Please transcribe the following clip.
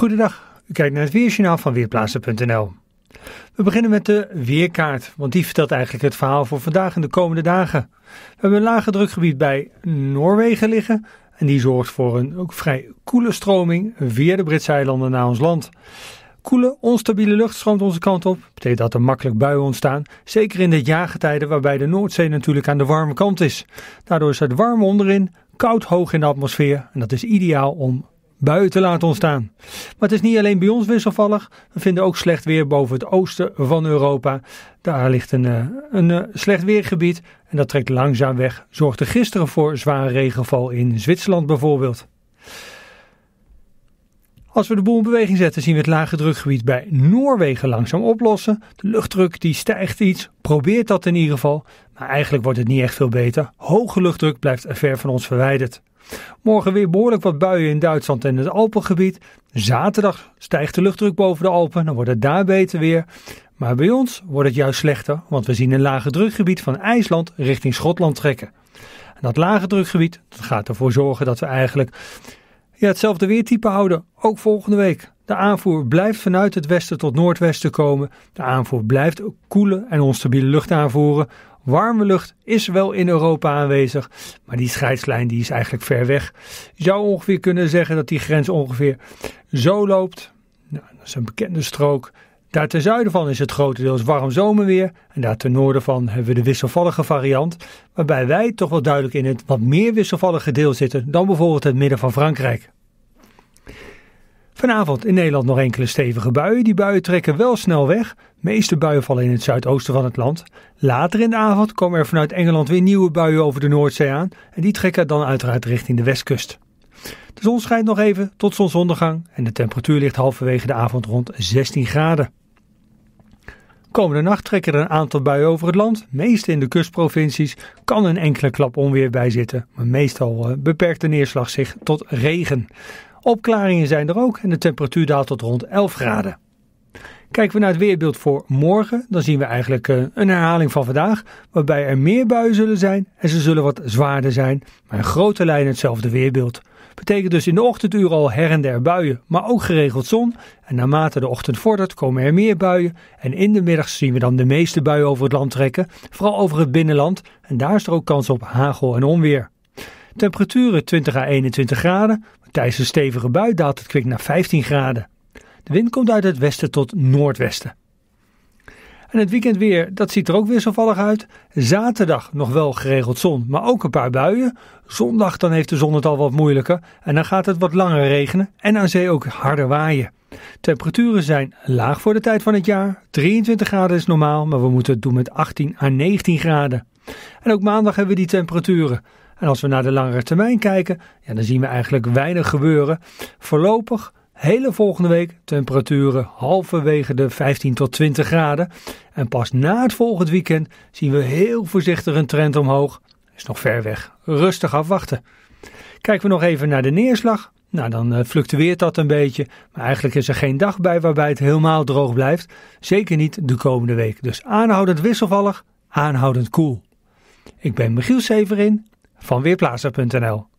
Goedendag, u kijkt naar het Weersjournaal van Weerplaatsen.nl. We beginnen met de weerkaart, want die vertelt eigenlijk het verhaal voor vandaag en de komende dagen. We hebben een lage drukgebied bij Noorwegen liggen en die zorgt voor een ook vrij koele stroming via de Britse eilanden naar ons land. Koele, onstabiele lucht stroomt onze kant op. Betekent dat er makkelijk buien ontstaan. Zeker in de jaargetijde waarbij de Noordzee natuurlijk aan de warme kant is. Daardoor is het warm onderin, koud hoog in de atmosfeer. En dat is ideaal om Buiten laten ontstaan. Maar het is niet alleen bij ons wisselvallig. We vinden ook slecht weer boven het oosten van Europa. Daar ligt een, eh, een eh, slecht weergebied en dat trekt langzaam weg. Zorgde gisteren voor zware regenval in Zwitserland bijvoorbeeld. Als we de boel in beweging zetten, zien we het lage drukgebied bij Noorwegen langzaam oplossen. De luchtdruk die stijgt iets, probeert dat in ieder geval. Maar eigenlijk wordt het niet echt veel beter. Hoge luchtdruk blijft ver van ons verwijderd. Morgen weer behoorlijk wat buien in Duitsland en het Alpengebied. Zaterdag stijgt de luchtdruk boven de Alpen, dan wordt het daar beter weer. Maar bij ons wordt het juist slechter, want we zien een lage drukgebied van IJsland richting Schotland trekken. dat lage drukgebied dat gaat ervoor zorgen dat we eigenlijk ja, hetzelfde weertype houden, ook volgende week. De aanvoer blijft vanuit het westen tot noordwesten komen. De aanvoer blijft koele en onstabiele lucht aanvoeren. Warme lucht is wel in Europa aanwezig, maar die scheidslijn die is eigenlijk ver weg. Je zou ongeveer kunnen zeggen dat die grens ongeveer zo loopt. Nou, dat is een bekende strook. Daar ten zuiden van is het grotendeels warm zomerweer en daar ten noorden van hebben we de wisselvallige variant, waarbij wij toch wel duidelijk in het wat meer wisselvallige deel zitten dan bijvoorbeeld het midden van Frankrijk. Vanavond in Nederland nog enkele stevige buien. Die buien trekken wel snel weg. De meeste buien vallen in het zuidoosten van het land. Later in de avond komen er vanuit Engeland weer nieuwe buien over de Noordzee aan. En die trekken dan uiteraard richting de westkust. De zon schijnt nog even tot zonsondergang en de temperatuur ligt halverwege de avond rond 16 graden. Komende nacht trekken er een aantal buien over het land. meestal in de kustprovincies kan een enkele klap onweer bij zitten. Maar meestal eh, beperkt de neerslag zich tot regen. Opklaringen zijn er ook en de temperatuur daalt tot rond 11 graden. Kijken we naar het weerbeeld voor morgen, dan zien we eigenlijk eh, een herhaling van vandaag, waarbij er meer buien zullen zijn en ze zullen wat zwaarder zijn, maar in grote lijnen hetzelfde weerbeeld. Betekent dus in de ochtenduren al her en der buien, maar ook geregeld zon. En naarmate de ochtend vordert komen er meer buien en in de middag zien we dan de meeste buien over het land trekken, vooral over het binnenland en daar is er ook kans op hagel en onweer. Temperaturen 20 à 21 graden, tijdens een stevige bui daalt het kwik naar 15 graden. De wind komt uit het westen tot noordwesten. En het weekendweer, dat ziet er ook weer zo uit. Zaterdag nog wel geregeld zon, maar ook een paar buien. Zondag dan heeft de zon het al wat moeilijker en dan gaat het wat langer regenen en aan zee ook harder waaien. Temperaturen zijn laag voor de tijd van het jaar. 23 graden is normaal, maar we moeten het doen met 18 à 19 graden. En ook maandag hebben we die temperaturen. En als we naar de langere termijn kijken, ja, dan zien we eigenlijk weinig gebeuren. Voorlopig Hele volgende week temperaturen halverwege de 15 tot 20 graden. En pas na het volgend weekend zien we heel voorzichtig een trend omhoog. Is nog ver weg. Rustig afwachten. Kijken we nog even naar de neerslag. Nou, dan eh, fluctueert dat een beetje. Maar eigenlijk is er geen dag bij waarbij het helemaal droog blijft. Zeker niet de komende week. Dus aanhoudend wisselvallig, aanhoudend koel. Ik ben Michiel Severin van Weerplaza.nl